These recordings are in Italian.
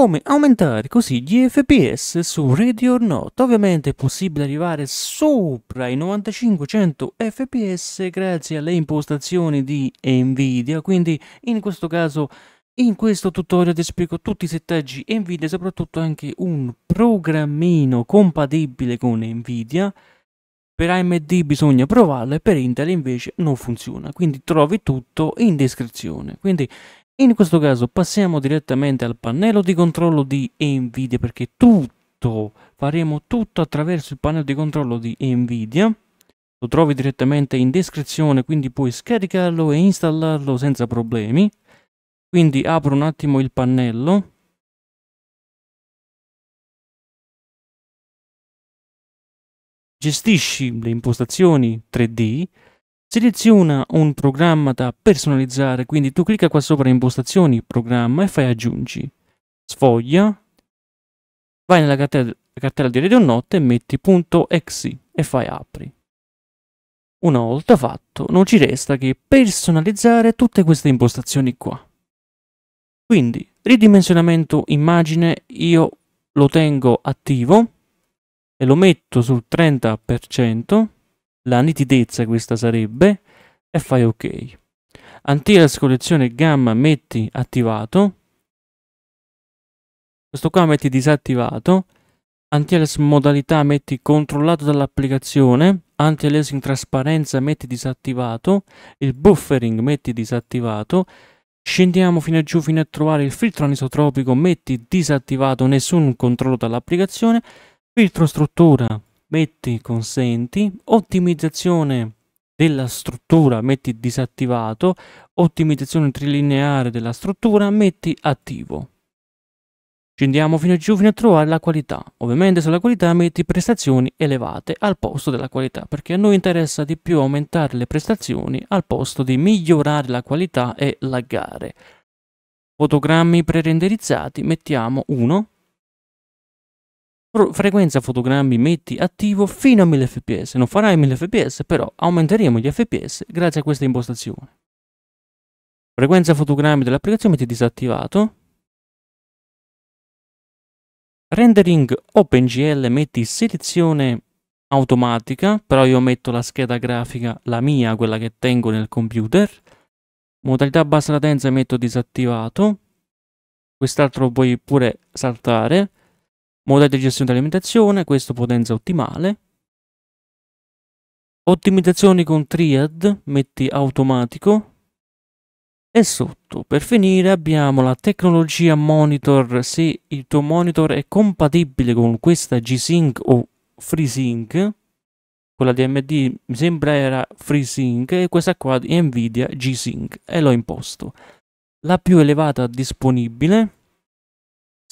come aumentare così gli FPS su Ready or Not. Ovviamente è possibile arrivare sopra i 9500 FPS grazie alle impostazioni di Nvidia, quindi in questo caso in questo tutorial ti spiego tutti i settaggi Nvidia e soprattutto anche un programmino compatibile con Nvidia. Per AMD bisogna provarlo e per Intel invece non funziona, quindi trovi tutto in descrizione. Quindi in questo caso passiamo direttamente al pannello di controllo di Nvidia perché tutto, faremo tutto attraverso il pannello di controllo di Nvidia. Lo trovi direttamente in descrizione, quindi puoi scaricarlo e installarlo senza problemi. Quindi apro un attimo il pannello. Gestisci le impostazioni 3D, Seleziona un programma da personalizzare, quindi tu clicca qua sopra impostazioni, programma e fai aggiungi. Sfoglia, vai nella cartella, cartella di Radio Notte e metti .exe e fai apri. Una volta fatto, non ci resta che personalizzare tutte queste impostazioni qua. Quindi, ridimensionamento immagine, io lo tengo attivo e lo metto sul 30%, la nitidezza questa sarebbe, e fai ok. Antiras collezione gamma metti attivato, questo qua metti disattivato, anti modalità metti controllato dall'applicazione, anti in trasparenza metti disattivato, il buffering metti disattivato, scendiamo fino a giù fino a trovare il filtro anisotropico metti disattivato, nessun controllo dall'applicazione, filtro struttura metti consenti, ottimizzazione della struttura metti disattivato, ottimizzazione trilineare della struttura metti attivo. Scendiamo fino a giù fino a trovare la qualità. Ovviamente sulla qualità metti prestazioni elevate al posto della qualità, perché a noi interessa di più aumentare le prestazioni al posto di migliorare la qualità e laggare. Fotogrammi pre-renderizzati mettiamo 1 frequenza fotogrammi metti attivo fino a 1000 fps, non farai 1000 fps però aumenteremo gli fps grazie a questa impostazione. Frequenza fotogrammi dell'applicazione metti disattivato. Rendering OpenGL metti selezione automatica, però io metto la scheda grafica, la mia, quella che tengo nel computer. Modalità bassa latenza metto disattivato. Quest'altro puoi pure saltare modello di gestione dell'alimentazione, questo potenza ottimale, ottimizzazioni con triad, metti automatico, e sotto, per finire, abbiamo la tecnologia monitor, se il tuo monitor è compatibile con questa G-Sync o FreeSync, quella di AMD mi sembra era FreeSync e questa qua di Nvidia G-Sync e l'ho imposto. La più elevata disponibile,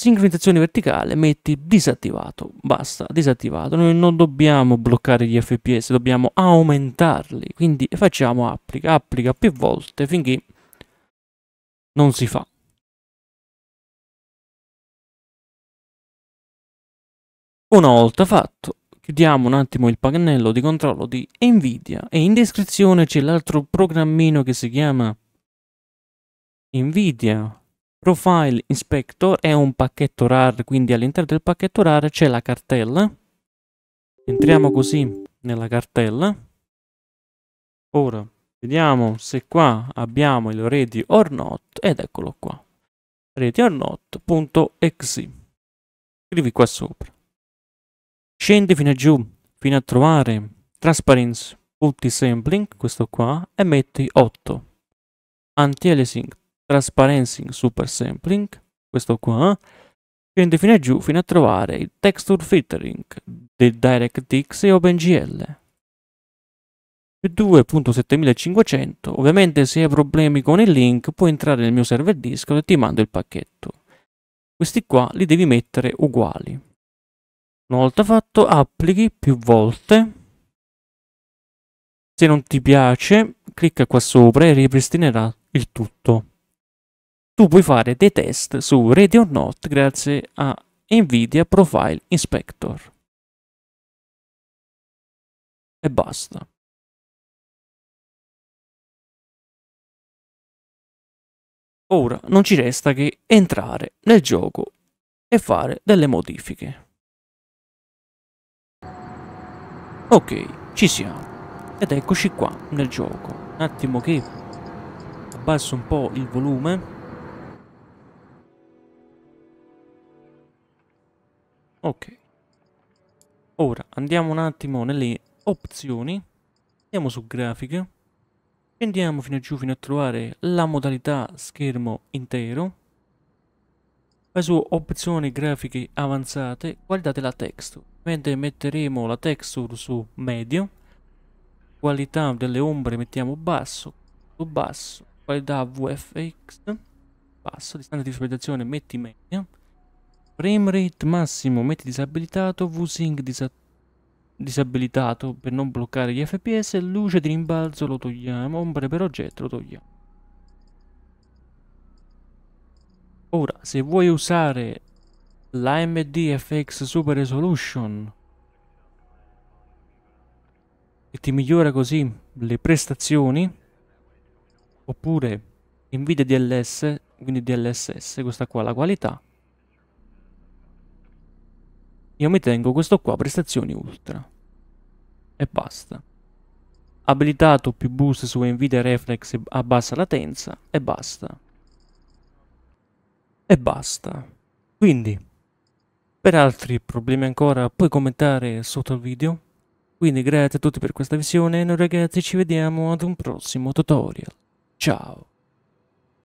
sincronizzazione verticale metti disattivato basta disattivato noi non dobbiamo bloccare gli fps dobbiamo aumentarli quindi facciamo applica applica più volte finché non si fa una volta fatto chiudiamo un attimo il pannello di controllo di nvidia e in descrizione c'è l'altro programmino che si chiama nvidia Profile Inspector è un pacchetto RAR, quindi all'interno del pacchetto RAR c'è la cartella. Entriamo così nella cartella. Ora vediamo se qua abbiamo il ready or not ed eccolo qua. Ready or not.exe. Scrivi qua sopra. Scendi fino a giù, fino a trovare transparency multi sampling, questo qua, e metti 8. Anti-aliasing Transparencing Super Sampling, questo qua, scende fino a giù fino a trovare il Texture Filtering di DirectX e OpenGL. Più 2.7500, ovviamente se hai problemi con il link puoi entrare nel mio server disco e ti mando il pacchetto. Questi qua li devi mettere uguali. Una volta fatto applichi più volte. Se non ti piace clicca qua sopra e ripristinerà il tutto tu puoi fare dei test su Ready or Not grazie a NVIDIA Profile Inspector. E basta. Ora non ci resta che entrare nel gioco e fare delle modifiche. Ok, ci siamo. Ed eccoci qua nel gioco. Un attimo che abbasso un po' il volume. Ok. Ora andiamo un attimo nelle opzioni, andiamo su grafiche, andiamo fino a giù fino a trovare la modalità schermo intero, poi su opzioni grafiche avanzate guardate la texture, mentre metteremo la texture su medio, qualità delle ombre mettiamo basso, Su basso, qualità VFX, basso, distanza di visualizzazione metti media, Framerate massimo, metti disabilitato, VSync disa disabilitato per non bloccare gli FPS, luce di rimbalzo lo togliamo, ombre per oggetto lo togliamo. Ora, se vuoi usare l'AMD FX Super Resolution e ti migliora così le prestazioni, oppure NVIDIA DLS, quindi DLSS, questa qua la qualità, io mi tengo questo qua, prestazioni ultra. E basta. Abilitato più boost su Nvidia Reflex a bassa latenza. E basta. E basta. Quindi, per altri problemi ancora, puoi commentare sotto il video. Quindi grazie a tutti per questa visione e noi ragazzi ci vediamo ad un prossimo tutorial. Ciao!